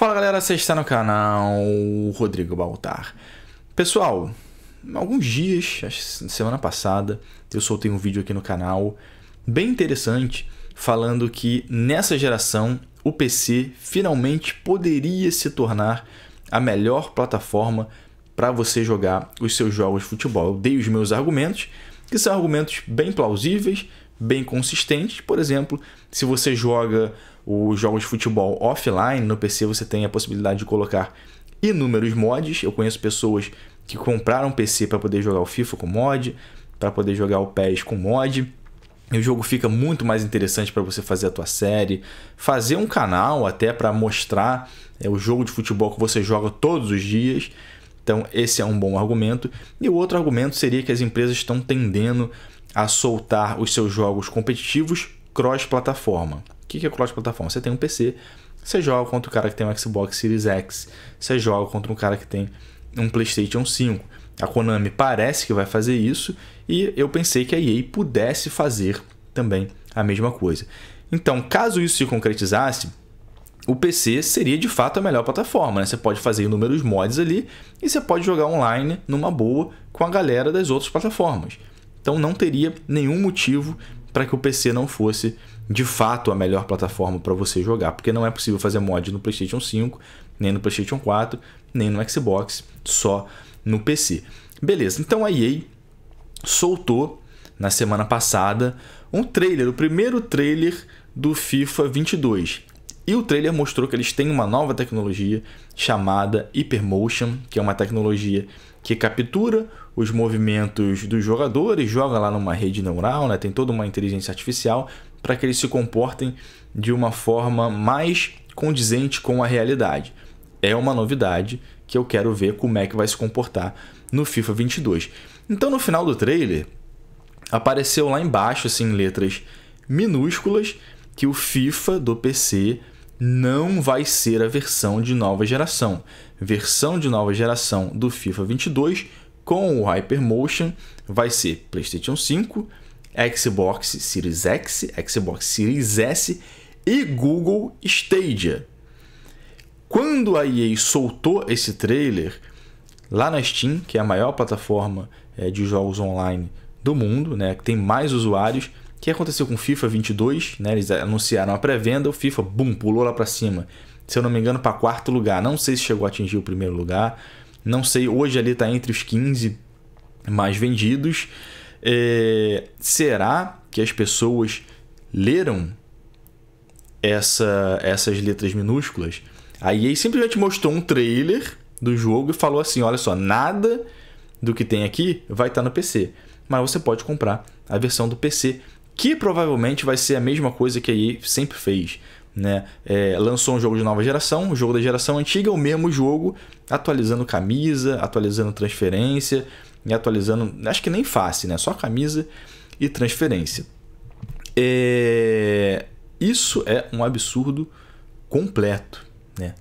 Fala galera, você está no canal Rodrigo Baltar. Pessoal, alguns dias, semana passada, eu soltei um vídeo aqui no canal bem interessante falando que nessa geração o PC finalmente poderia se tornar a melhor plataforma para você jogar os seus jogos de futebol. Eu dei os meus argumentos, que são argumentos bem plausíveis, bem consistentes. Por exemplo, se você joga os jogos de futebol offline. No PC você tem a possibilidade de colocar inúmeros mods. Eu conheço pessoas que compraram PC para poder jogar o FIFA com mod, para poder jogar o PES com mod. E o jogo fica muito mais interessante para você fazer a tua série, fazer um canal até para mostrar é, o jogo de futebol que você joga todos os dias. Então, esse é um bom argumento. E o outro argumento seria que as empresas estão tendendo a soltar os seus jogos competitivos cross-plataforma que é o cross-plataforma? Você tem um PC, você joga contra o cara que tem um Xbox Series X, você joga contra um cara que tem um PlayStation 5. A Konami parece que vai fazer isso e eu pensei que a EA pudesse fazer também a mesma coisa. Então, caso isso se concretizasse, o PC seria de fato a melhor plataforma. Né? Você pode fazer inúmeros mods ali e você pode jogar online numa boa com a galera das outras plataformas. Então não teria nenhum motivo para que o PC não fosse de fato a melhor plataforma para você jogar, porque não é possível fazer mod no PlayStation 5, nem no PlayStation 4, nem no Xbox, só no PC. Beleza, então a EA soltou na semana passada um trailer, o primeiro trailer do FIFA 22. E o trailer mostrou que eles têm uma nova tecnologia chamada Hypermotion, que é uma tecnologia que captura os movimentos dos jogadores, joga lá numa rede neural, né? tem toda uma inteligência artificial para que eles se comportem de uma forma mais condizente com a realidade. É uma novidade que eu quero ver como é que vai se comportar no FIFA 22. Então, no final do trailer, apareceu lá embaixo, assim, em letras minúsculas, que o FIFA do PC não vai ser a versão de nova geração. Versão de nova geração do FIFA 22 com o Hypermotion vai ser PlayStation 5, Xbox Series X, Xbox Series S e Google Stadia. Quando a EA soltou esse trailer lá na Steam, que é a maior plataforma é, de jogos online do mundo, né, que tem mais usuários, o que aconteceu com FIFA 22, né, eles anunciaram a pré-venda, o FIFA bum, pulou lá para cima. Se eu não me engano, para quarto lugar. Não sei se chegou a atingir o primeiro lugar. Não sei, hoje ali está entre os 15 mais vendidos. É, será que as pessoas leram essa, essas letras minúsculas? A EA simplesmente mostrou um trailer do jogo e falou assim: olha só, nada do que tem aqui vai estar tá no PC, mas você pode comprar a versão do PC, que provavelmente vai ser a mesma coisa que a EA sempre fez. Né? É, lançou um jogo de nova geração, um jogo da geração antiga, o mesmo jogo, atualizando camisa, atualizando transferência, e né, atualizando, acho que nem face, né? Só camisa e transferência. É... Isso é um absurdo completo, né?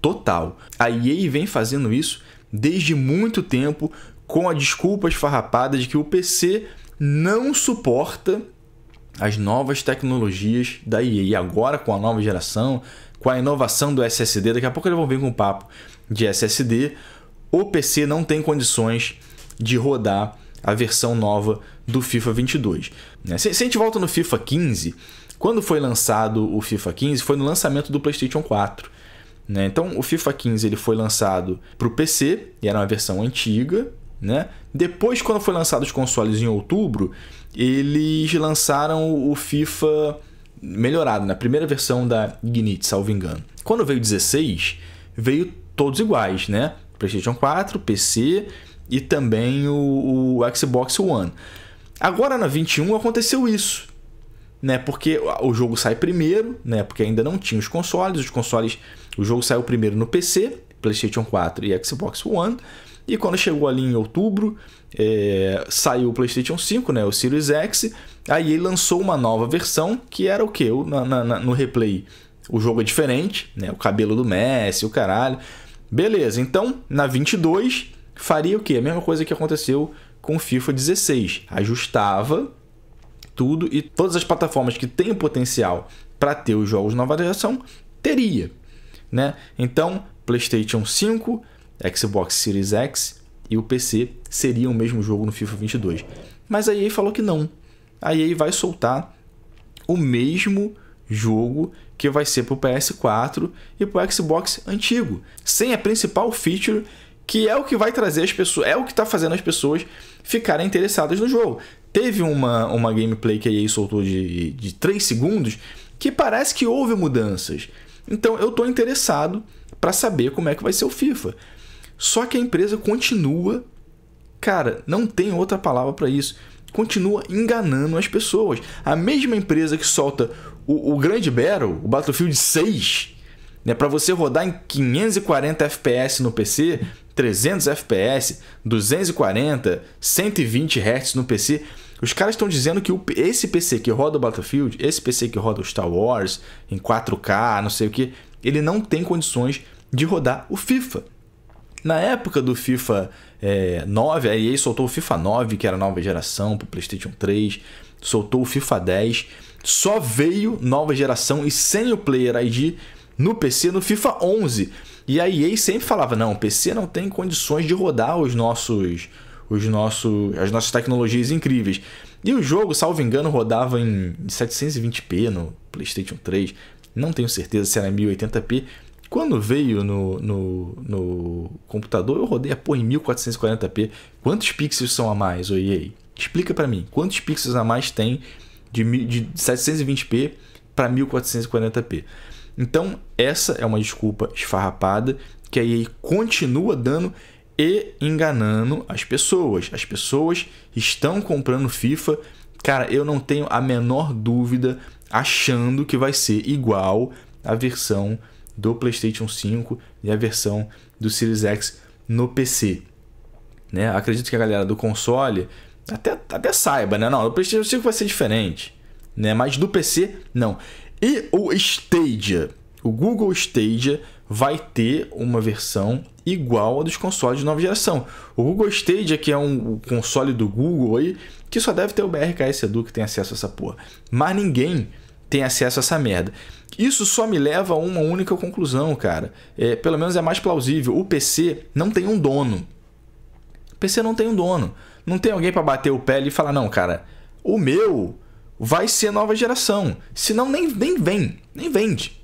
Total. A EA vem fazendo isso desde muito tempo com a desculpa esfarrapada de que o PC não suporta as novas tecnologias da EA. E agora com a nova geração, com a inovação do SSD, daqui a pouco eles vão vir com um papo de SSD, o PC não tem condições de rodar a versão nova do FIFA 22. Né, se, se a gente volta no FIFA 15, quando foi lançado o FIFA 15 foi no lançamento do PlayStation 4. Né? Então o FIFA 15 ele foi lançado para o PC e era uma versão antiga. Né? Depois, quando foi lançado os consoles em outubro, eles lançaram o FIFA melhorado, na né, primeira versão da Ignite, salvo engano. Quando veio 16, veio todos iguais, né? PlayStation 4, PC e também o, o Xbox One. Agora na 21 aconteceu isso, né? Porque o jogo sai primeiro, né? Porque ainda não tinha os consoles, os consoles, o jogo saiu primeiro no PC, PlayStation 4 e Xbox One. E quando chegou ali em outubro, é, saiu o PlayStation 5, né, o Series X. Aí ele lançou uma nova versão que era o que? no replay, o jogo é diferente, né, o cabelo do Messi, o caralho. Beleza, então na 22 faria o quê? A mesma coisa que aconteceu com o FIFA 16. Ajustava tudo e todas as plataformas que têm o potencial para ter os jogos de nova geração teria, né? Então, PlayStation 5, Xbox Series X e o PC seriam o mesmo jogo no FIFA 22. Mas a EA falou que não. A EA vai soltar o mesmo jogo que vai ser para o PS4 e para o Xbox antigo, sem a principal feature que é o que vai trazer as pessoas, é o que está fazendo as pessoas ficarem interessadas no jogo. Teve uma, uma gameplay que a EA soltou de, de 3 segundos que parece que houve mudanças. Então eu estou interessado para saber como é que vai ser o FIFA. Só que a empresa continua, cara, não tem outra palavra para isso. Continua enganando as pessoas. A mesma empresa que solta o, o grande Battle, o Battlefield 6, né? Para você rodar em 540 FPS no PC, 300 FPS, 240, 120 Hz no PC. Os caras estão dizendo que esse PC que roda o Battlefield, esse PC que roda o Star Wars em 4K, não sei o que, ele não tem condições de rodar o FIFA. Na época do FIFA é, 9, a EA soltou o FIFA 9, que era nova geração, para o PlayStation 3, soltou o FIFA 10, só veio nova geração e sem o Player ID no PC no FIFA 11. E a EA sempre falava: não, o PC não tem condições de rodar os nossos, os nossos, as nossas tecnologias incríveis. E o jogo, salvo engano, rodava em 720p no PlayStation 3. Não tenho certeza se era 1080p. Quando veio no, no, no computador, eu rodei a porra em 1440p. Quantos pixels são a mais, o EA? Explica para mim, quantos pixels a mais tem de, de 720p para 1440p? Então, essa é uma desculpa esfarrapada que a EA continua dando e enganando as pessoas. As pessoas estão comprando FIFA, cara, eu não tenho a menor dúvida, achando que vai ser igual a versão do PlayStation 5 e a versão do Series X no PC. Né? Acredito que a galera do console até, até saiba, né? Não, o PlayStation 5 vai ser diferente, né? Mas do PC, não. E o Stadia, o Google Stadia vai ter uma versão igual a dos consoles de nova geração. O Google Stadia, que é um console do Google aí, que só deve ter o BRKS Edu que tem acesso a essa porra. Mas ninguém tem acesso a essa merda. Isso só me leva a uma única conclusão, cara. É, pelo menos é mais plausível. O PC não tem um dono. O PC não tem um dono. Não tem alguém para bater o pé e falar, não, cara, o meu vai ser nova geração. Senão nem, nem vem, nem vende.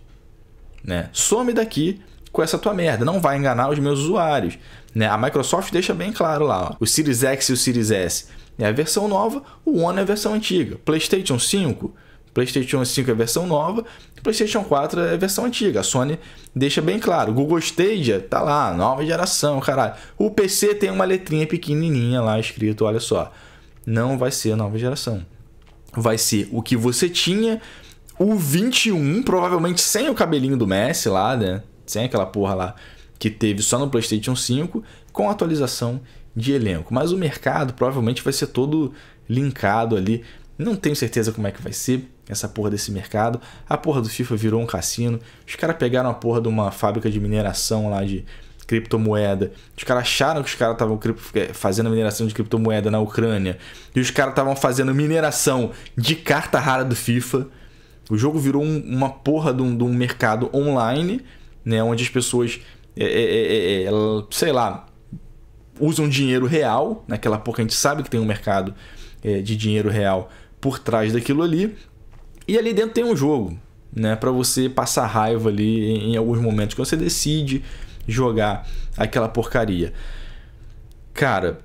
Né? Some daqui com essa tua merda, não vai enganar os meus usuários. Né? A Microsoft deixa bem claro lá, ó. o Series X e o Series S é a versão nova, o One é a versão antiga. PlayStation 5, PlayStation 5 é a versão nova, PlayStation 4 é a versão antiga. A Sony deixa bem claro. Google Stadia tá lá, nova geração, caralho. O PC tem uma letrinha pequenininha lá escrito, olha só. Não vai ser nova geração vai ser o que você tinha, o 21, provavelmente sem o cabelinho do Messi lá, né? Sem aquela porra lá que teve só no PlayStation 5, com atualização de elenco. Mas o mercado provavelmente vai ser todo linkado ali. Não tenho certeza como é que vai ser essa porra desse mercado. A porra do FIFA virou um cassino. Os caras pegaram a porra de uma fábrica de mineração lá de criptomoeda. Os caras acharam que os caras estavam fazendo mineração de criptomoeda na Ucrânia. E os caras estavam fazendo mineração de carta rara do FIFA. O jogo virou um, uma porra de um, de um, mercado online, né? Onde as pessoas, é, é, é, sei lá, usam dinheiro real. Naquela porra a gente sabe que tem um mercado de dinheiro real por trás daquilo ali. E ali dentro tem um jogo, né? Para você passar raiva ali em, em alguns momentos. que você decide jogar aquela porcaria. Cara,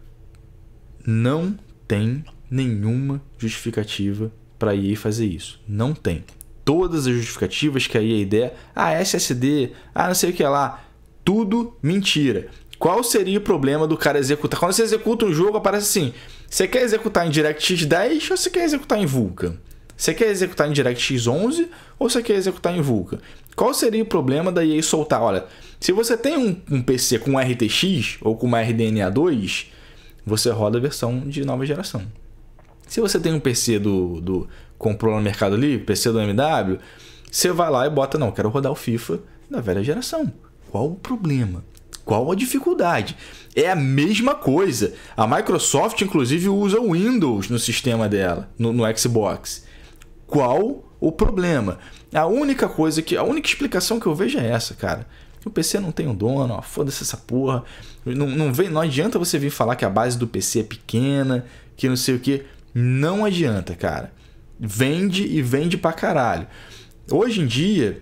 não tem nenhuma justificativa para a EA fazer isso. Não tem. Todas as justificativas que a EA der, ah, SSD, ah, não sei o que lá, tudo mentira. Qual seria o problema do cara executar? Quando você executa um jogo, aparece assim: você quer executar em DirectX 10 ou você quer executar em Vulkan? Você quer executar em DirectX 11 ou você quer executar em Vulkan? Qual seria o problema da EA soltar? Olha, se você tem um, um PC com RTX ou com uma RDNA 2, você roda a versão de nova geração. Se você tem um PC do, do comprou no Mercado Livre, PC do MW, você vai lá e bota não, quero rodar o FIFA da velha geração. Qual o problema? Qual a dificuldade? É a mesma coisa. A Microsoft, inclusive, usa o Windows no sistema dela, no, no Xbox qual o problema. A única coisa que. A única explicação que eu vejo é essa, cara. O PC não tem um dono, foda-se essa porra. Não, não, vem, não adianta você vir falar que a base do PC é pequena, que não sei o que. Não adianta, cara. Vende e vende pra caralho. Hoje em dia,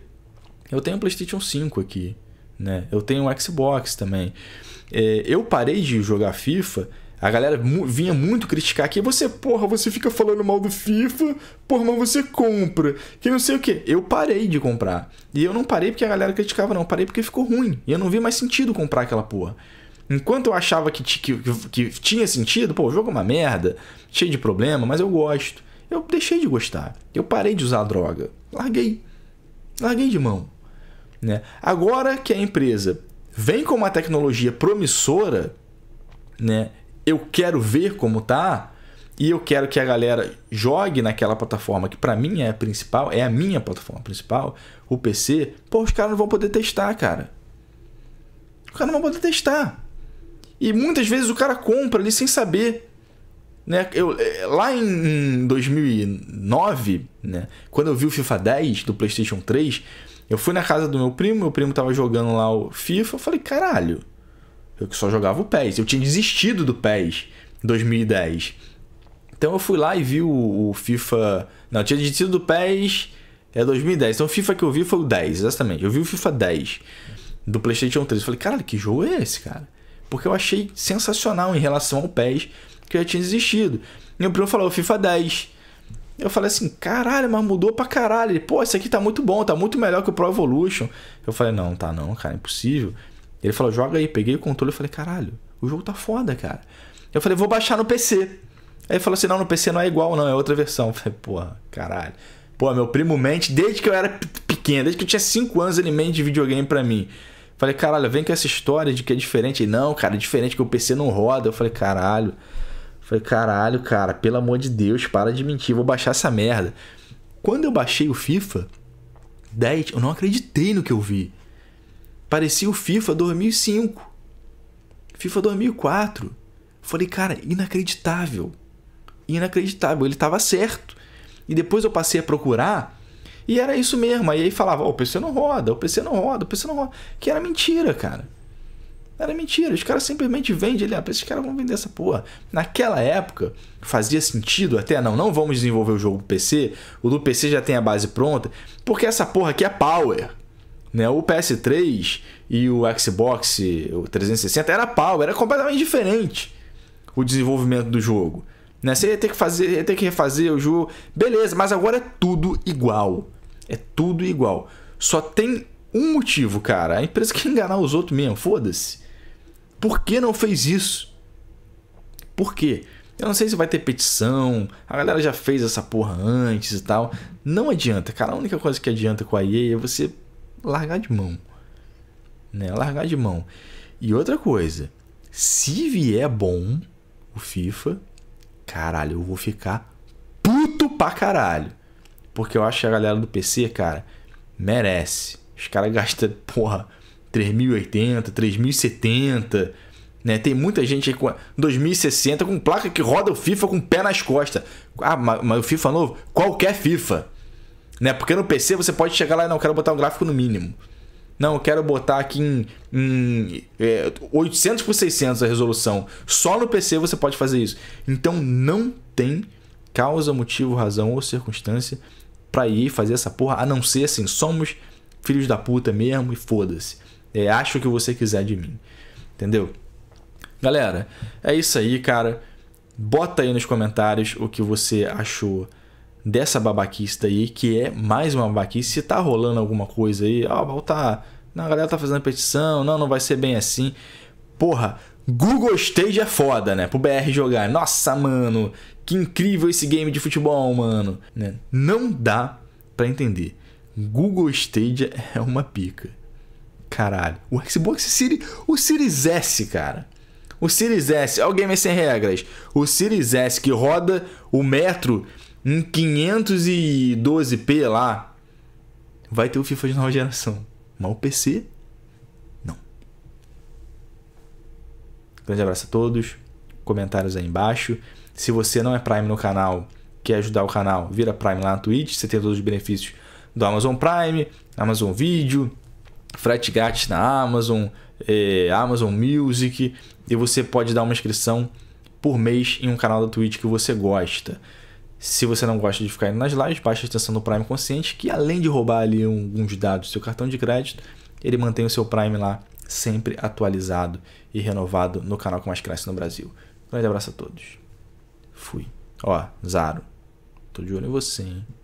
eu tenho um PlayStation 5 aqui, né? Eu tenho um Xbox também. É, eu parei de jogar FIFA a galera mu vinha muito criticar que você, porra, você fica falando mal do FIFA, porra, mas você compra, que não sei o que. Eu parei de comprar. E eu não parei porque a galera criticava, não. Eu parei porque ficou ruim. E eu não vi mais sentido comprar aquela porra. Enquanto eu achava que, que, que, tinha sentido, pô, o jogo é uma merda, cheio de problema, mas eu gosto. Eu deixei de gostar. Eu parei de usar a droga. Larguei. Larguei de mão. Né? Agora que a empresa vem com uma tecnologia promissora, né? eu quero ver como tá e eu quero que a galera jogue naquela plataforma que para mim é a principal, é a minha plataforma principal, o PC, pô, os caras não vão poder testar, cara. Os caras não vão poder testar. E muitas vezes o cara compra ali sem saber. Né? Eu, é, lá em 2009, né? quando eu vi o FIFA 10 do PlayStation 3, eu fui na casa do meu primo, meu primo tava jogando lá o FIFA, eu falei, caralho, eu só jogava o PES. Eu tinha desistido do PES 2010. Então eu fui lá e vi o, o FIFA. Não, eu tinha desistido do PES é 2010. Então o FIFA que eu vi foi o 10, exatamente. Eu vi o FIFA 10 do PlayStation 3. Eu falei, caralho, que jogo é esse, cara? Porque eu achei sensacional em relação ao PES que eu já tinha desistido. Meu primo falou o FIFA 10. Eu falei assim, caralho, mas mudou pra caralho. Ele, Pô, esse aqui tá muito bom, tá muito melhor que o Pro Evolution. Eu falei, não, tá não, cara, é impossível. Ele falou, joga aí. Peguei o controle e falei, caralho, o jogo tá foda, cara. Eu falei, vou baixar no PC. Aí ele falou assim, não, no PC não é igual não, é outra versão. Eu falei, porra, caralho. Pô, meu primo mente desde que eu era pequeno, desde que eu tinha 5 anos ele mente de videogame pra mim. Eu falei, caralho, vem com essa história de que é diferente. Ele, não, cara, é diferente que o PC não roda. Eu falei, caralho. Eu falei, caralho, cara, pelo amor de Deus, para de mentir, vou baixar essa merda. Quando eu baixei o FIFA 10, eu não acreditei no que eu vi. Parecia o FIFA 2005. FIFA 2004. Falei, cara, inacreditável. Inacreditável, ele estava certo. E depois eu passei a procurar e era isso mesmo. Aí falava, oh, o PC não roda, o PC não roda, o PC não roda. Que era mentira, cara. Era mentira. Os caras simplesmente vendem ali, Ah, esses caras vão vender essa porra. Naquela época, fazia sentido até, não, não vamos desenvolver o jogo do PC. O do PC já tem a base pronta. Porque essa porra aqui é power. Né? O PS3 e o Xbox 360 era pau, era completamente diferente o desenvolvimento do jogo. Né? Você ia ter que fazer, ia ter que refazer o jogo. Beleza, mas agora é tudo igual. É tudo igual. Só tem um motivo, cara. A empresa quer enganar os outros mesmo, foda-se. Por que não fez isso? Por quê? Eu não sei se vai ter petição, a galera já fez essa porra antes e tal. Não adianta, cara. A única coisa que adianta com a EA é você largar de mão. Né? Largar de mão. E outra coisa, se vier bom o FIFA, caralho, eu vou ficar puto pra caralho. Porque eu acho que a galera do PC, cara, merece. Os caras gastam, porra, 3080, 3070. Né? Tem muita gente aí com 2060 com placa que roda o FIFA com o pé nas costas. Ah, mas, mas o FIFA novo? Qualquer FIFA. Né? Porque no PC você pode chegar lá e não, quero botar um gráfico no mínimo. Não, eu quero botar aqui em, em é, 800 por 600 a resolução. Só no PC você pode fazer isso. Então não tem causa, motivo, razão ou circunstância para ir fazer essa porra, a não ser assim, somos filhos da puta mesmo e foda-se. É, acho o que você quiser de mim. Entendeu? Galera, é isso aí, cara. Bota aí nos comentários o que você achou dessa babaquice daí, que é mais uma babaquice. Se tá rolando alguma coisa aí, ó, oh, tá. Não, a galera tá fazendo petição, não, não vai ser bem assim. Porra, Google Stage é foda, né? Pro BR jogar. Nossa, mano, que incrível esse game de futebol, mano. Né? Não dá para entender. Google Stage é uma pica. Caralho. O Xbox Series. O Series S, cara. O Series S. Olha o game Sem Regras. O Series S que roda o metro em 512p lá, vai ter o FIFA de nova geração. Mas o PC, não. Grande abraço a todos. Comentários aí embaixo. Se você não é Prime no canal, quer ajudar o canal, vira Prime lá na Twitch. Você tem todos os benefícios do Amazon Prime, Amazon Video, frete grátis na Amazon, é, Amazon Music. E você pode dar uma inscrição por mês em um canal da Twitch que você gosta. Se você não gosta de ficar indo nas lives, baixa a extensão do Prime Consciente, que além de roubar ali alguns dados do seu cartão de crédito, ele mantém o seu Prime lá sempre atualizado e renovado no canal que mais cresce no Brasil. Um grande abraço a todos. Fui. Ó, Zaro. Tô de olho em você, hein?